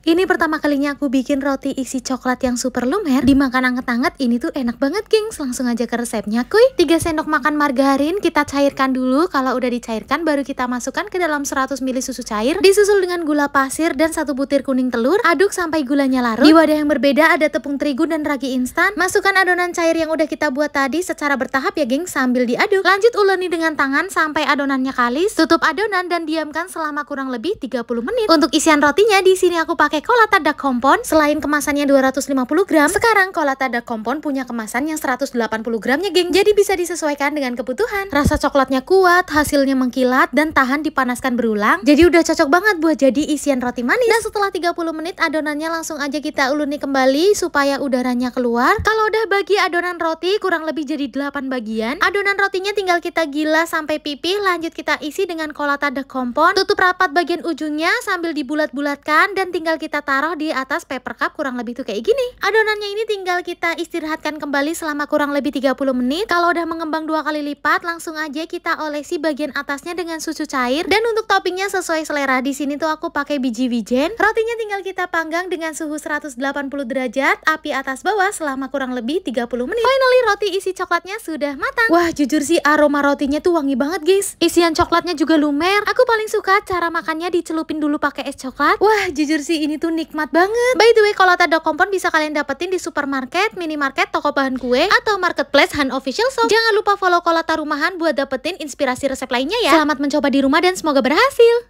Ini pertama kalinya aku bikin roti isi coklat yang super lumer. Dimakan anget-anget ini tuh enak banget, gengs. Langsung aja ke resepnya, kuy. 3 sendok makan margarin kita cairkan dulu. Kalau udah dicairkan baru kita masukkan ke dalam 100 ml susu cair. Disusul dengan gula pasir dan satu butir kuning telur. Aduk sampai gulanya larut. Di wadah yang berbeda ada tepung terigu dan ragi instan. Masukkan adonan cair yang udah kita buat tadi secara bertahap ya, gengs, sambil diaduk. Lanjut uleni dengan tangan sampai adonannya kalis. Tutup adonan dan diamkan selama kurang lebih 30 menit. Untuk isian rotinya di sini aku pakai pakai kolata dak kompon, selain kemasannya 250 gram, sekarang kolata dak kompon punya kemasan yang 180 gramnya, geng. Jadi bisa disesuaikan dengan kebutuhan. Rasa coklatnya kuat, hasilnya mengkilat, dan tahan dipanaskan berulang. Jadi udah cocok banget buat jadi isian roti manis. Dan setelah 30 menit, adonannya langsung aja kita uluni kembali supaya udaranya keluar. Kalau udah bagi adonan roti, kurang lebih jadi 8 bagian. Adonan rotinya tinggal kita gila sampai pipih, lanjut kita isi dengan kolata dak kompon. Tutup rapat bagian ujungnya sambil dibulat-bulatkan dan tinggal kita taruh di atas paper cup kurang lebih tuh kayak gini. Adonannya ini tinggal kita istirahatkan kembali selama kurang lebih 30 menit. Kalau udah mengembang dua kali lipat, langsung aja kita olesi bagian atasnya dengan susu cair. Dan untuk toppingnya sesuai selera. Di sini tuh aku pakai biji wijen. Rotinya tinggal kita panggang dengan suhu 180 derajat, api atas bawah selama kurang lebih 30 menit. Finally roti isi coklatnya sudah matang. Wah, jujur sih aroma rotinya tuh wangi banget, guys. Isian coklatnya juga lumer. Aku paling suka cara makannya dicelupin dulu pakai es coklat. Wah, jujur sih ini ini tuh nikmat banget. By the way, kalau ada kompon bisa kalian dapetin di supermarket, minimarket, toko bahan kue, atau marketplace Han Official Shop. Jangan lupa follow Kolata Rumahan buat dapetin inspirasi resep lainnya ya. Selamat mencoba di rumah dan semoga berhasil.